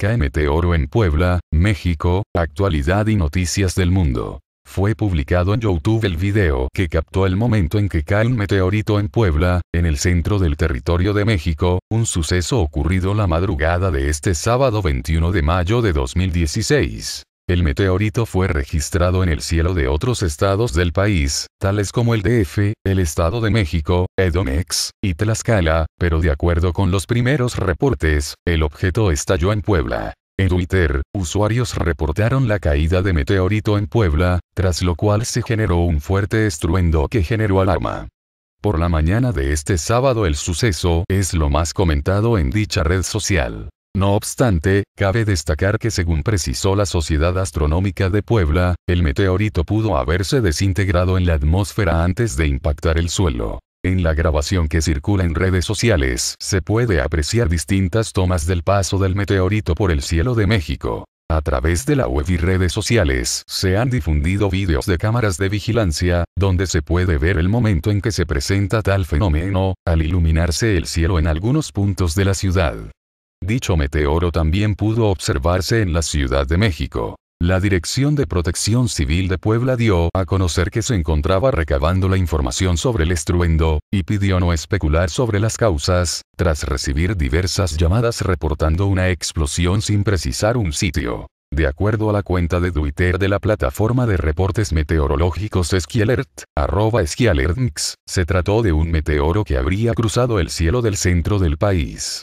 Cae meteoro en Puebla, México, actualidad y noticias del mundo. Fue publicado en YouTube el video que captó el momento en que cae un meteorito en Puebla, en el centro del territorio de México, un suceso ocurrido la madrugada de este sábado 21 de mayo de 2016. El meteorito fue registrado en el cielo de otros estados del país, tales como el DF, el Estado de México, Edomex, y Tlaxcala, pero de acuerdo con los primeros reportes, el objeto estalló en Puebla. En Twitter, usuarios reportaron la caída de meteorito en Puebla, tras lo cual se generó un fuerte estruendo que generó alarma. Por la mañana de este sábado el suceso es lo más comentado en dicha red social. No obstante, cabe destacar que según precisó la Sociedad Astronómica de Puebla, el meteorito pudo haberse desintegrado en la atmósfera antes de impactar el suelo. En la grabación que circula en redes sociales, se puede apreciar distintas tomas del paso del meteorito por el cielo de México. A través de la web y redes sociales, se han difundido vídeos de cámaras de vigilancia, donde se puede ver el momento en que se presenta tal fenómeno, al iluminarse el cielo en algunos puntos de la ciudad. Dicho meteoro también pudo observarse en la Ciudad de México. La Dirección de Protección Civil de Puebla dio a conocer que se encontraba recabando la información sobre el estruendo, y pidió no especular sobre las causas, tras recibir diversas llamadas reportando una explosión sin precisar un sitio. De acuerdo a la cuenta de Twitter de la plataforma de reportes meteorológicos Skialert, arroba se trató de un meteoro que habría cruzado el cielo del centro del país.